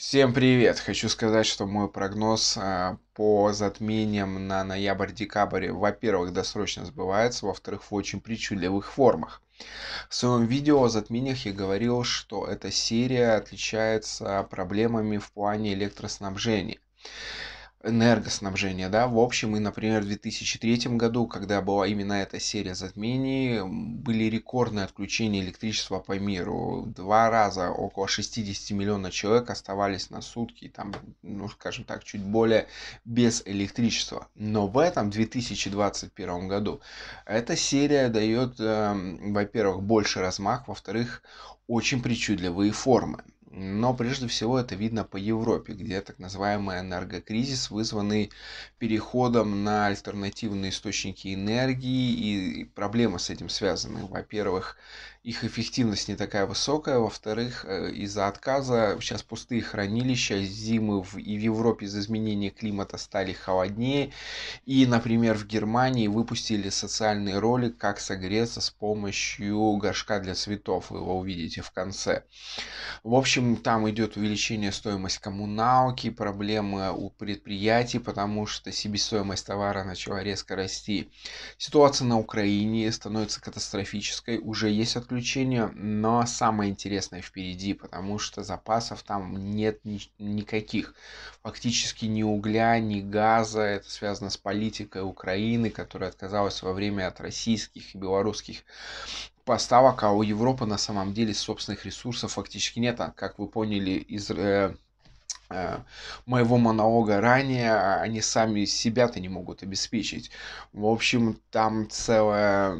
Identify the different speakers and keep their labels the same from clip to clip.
Speaker 1: Всем привет! Хочу сказать, что мой прогноз э, по затмениям на ноябрь-декабрь, во-первых, досрочно сбывается, во-вторых, в очень причудливых формах. В своем видео о затмениях я говорил, что эта серия отличается проблемами в плане электроснабжения энергоснабжения, да, в общем, и, например, в 2003 году, когда была именно эта серия затмений, были рекордные отключения электричества по миру. Два раза около 60 миллионов человек оставались на сутки, там, ну, скажем так, чуть более без электричества. Но в этом 2021 году эта серия дает, э, во-первых, больше размах, во-вторых, очень причудливые формы. Но прежде всего это видно по Европе, где так называемый энергокризис, вызванный переходом на альтернативные источники энергии и проблемы с этим связаны. Во-первых, их эффективность не такая высокая, во-вторых, э, из-за отказа сейчас пустые хранилища, зимы в, и в Европе из-за изменения климата стали холоднее, и, например, в Германии выпустили социальный ролик «Как согреться с помощью горшка для цветов», вы его увидите в конце. В общем, общем, там идет увеличение стоимости коммуналки, проблемы у предприятий, потому что себестоимость товара начала резко расти. Ситуация на Украине становится катастрофической, уже есть отключение, но самое интересное впереди, потому что запасов там нет ни- никаких. Фактически ни угля, ни газа, это связано с политикой Украины, которая отказалась во время от российских и белорусских поставок, а у Европы на самом деле собственных ресурсов фактически нет. А как вы поняли из э, э, моего монолога ранее, они сами себя-то не могут обеспечить. В общем, там целая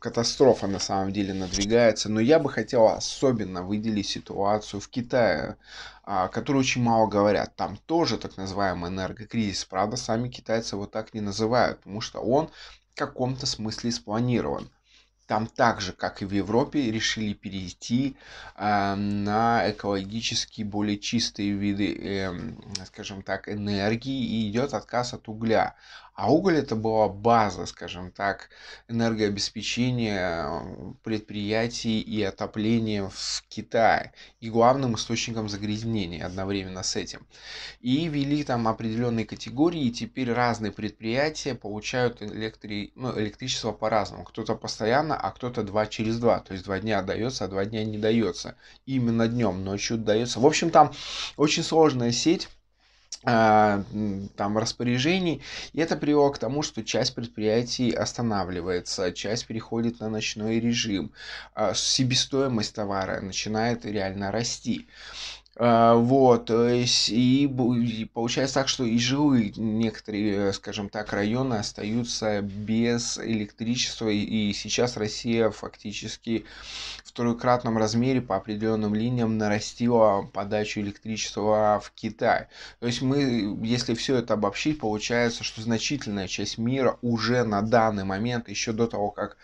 Speaker 1: катастрофа на самом деле надвигается. Но я бы хотел особенно выделить ситуацию в Китае а, которые очень мало говорят. Там тоже так называемый энергокризис. Правда, сами китайцы его так не называют, потому что он в каком-то смысле спланирован там так же, как и в Европе, решили перейти э, на экологически более чистые виды, э, скажем так, энергии и идет отказ от угля. А уголь это была база, скажем так, энергообеспечения предприятий и отопления в Китае. И главным источником загрязнения одновременно с этим. И вели там определенные категории, и теперь разные предприятия получают электри... ну, электричество по-разному. Кто-то постоянно, а кто-то два через два. То есть два дня дается, а два дня не дается. Именно днем, ночью дается. В общем, там очень сложная сеть а, там распоряжений, и это привело к тому, что часть предприятий останавливается, часть переходит на ночной режим, а, себестоимость товара начинает реально расти. А, вот, э, и, получается так, что и жилые некоторые, э, скажем так, районы остаются без электричества, и сейчас Россия фактически в трехкратном размере по определенным линиям нарастила подачу электричества в Китай. То есть мы, если все это обобщить, получается, что значительная часть мира уже на данный момент, еще до того, как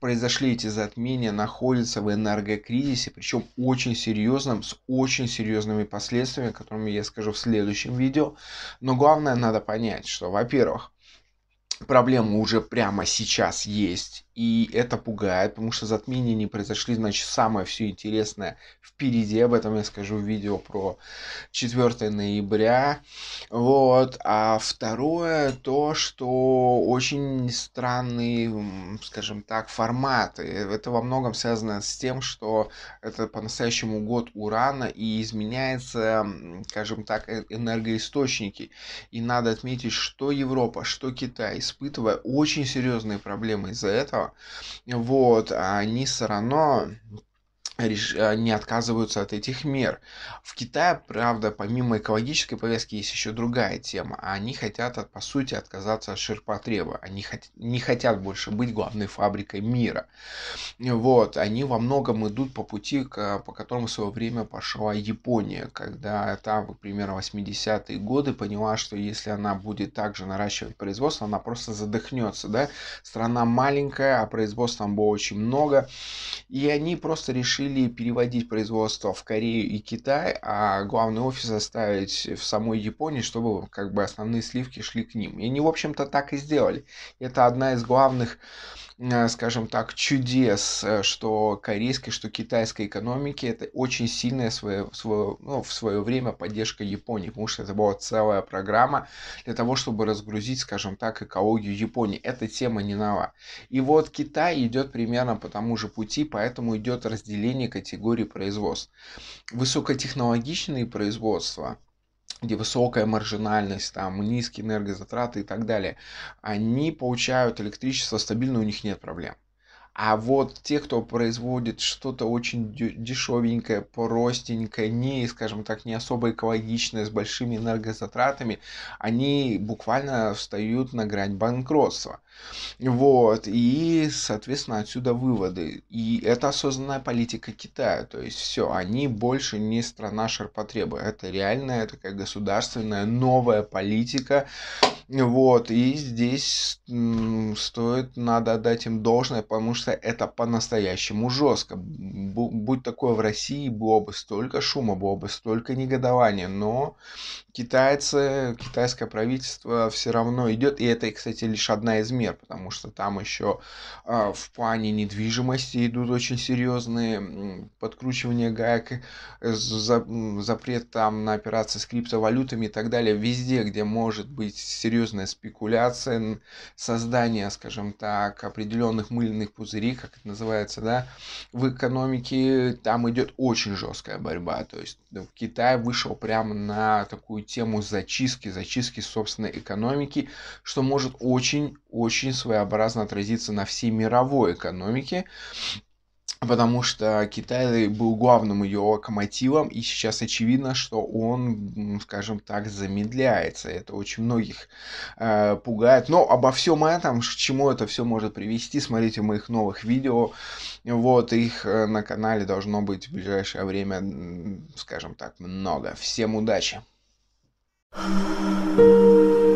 Speaker 1: произошли эти затмения, находятся в энергокризисе, причем очень серьезном, с очень серьезными последствиями, о которых я скажу в следующем видео. Но главное надо понять, что, во-первых, проблема уже прямо сейчас есть, и это пугает, потому что затмения не произошли, значит, самое все интересное впереди. Об этом я скажу в видео про 4 ноября. Вот. А второе, то, что очень странные, скажем так, форматы. Это во многом связано с тем, что это по-настоящему год Урана и изменяется, скажем так, э, энергоисточники. И надо отметить, что Европа, что Китай, испытывая очень серьезные проблемы из-за этого, вот, а они все равно а, не отказываются от этих мер. В Китае, правда, помимо экологической повестки есть еще другая тема. Они хотят, по сути, отказаться от ширпотреба. Они не хотят больше быть главной фабрикой мира. Вот, они во многом идут по пути, по которому в свое время пошла Япония, когда та, примерно, 80-е годы поняла, что если она будет также наращивать производство, она просто задохнется, да. Страна маленькая, а производства там было очень много. И они просто решили решили переводить производство в Корею и Китай, а главный офис оставить в самой Японии, чтобы как бы основные сливки шли к ним. И они, в общем-то, так и сделали. Это одна из главных, э, скажем так, чудес, э, что корейской, что китайской экономики. Это очень сильная свое, свое, ну, в свое время поддержка Японии, потому что это была целая программа для того, чтобы разгрузить, скажем так, экологию Японии. Эта тема не нова. И вот Китай идет примерно по тому же пути, поэтому идет разделение определение категории производств. Высокотехнологичные производства где высокая маржинальность, там низкие энергозатраты и так далее, они получают электричество стабильно, у них нет проблем. А вот те, кто производит что-то очень дешевенькое, простенькое, не, скажем так, не особо экологичное, с большими энергозатратами, они буквально встают на грань банкротства. Вот, и, соответственно, отсюда выводы. И это осознанная политика Китая, то есть все, они больше не страна ширпотреба, это реальная такая государственная новая политика, вот, и здесь стоит, надо отдать им должное, потому что что это по-настоящему жестко. Будь такое в России, было бы столько шума, было бы столько негодования, но китайцы, китайское правительство все равно идет, и это, кстати, лишь одна из мер, потому что там еще а, в плане недвижимости идут очень серьезные подкручивания гаек, запрет там на операции с криптовалютами и так далее, везде, где может быть серьезная спекуляция, создание, скажем так, определенных мыльных пузырей, пузыри, как это называется, да, в экономике там идет очень жесткая борьба. То есть ну, Китай вышел прямо на такую тему зачистки, зачистки собственной экономики, что может очень-очень своеобразно отразиться на всей мировой экономике потому что Китай был главным ее локомотивом, и сейчас очевидно, что он, скажем так, замедляется. Это очень многих э, пугает. Но обо всем этом, к чему это все может привести, смотрите в моих новых видео. Вот, их э, на канале должно быть в ближайшее время, скажем так, много. Всем удачи! Thank you.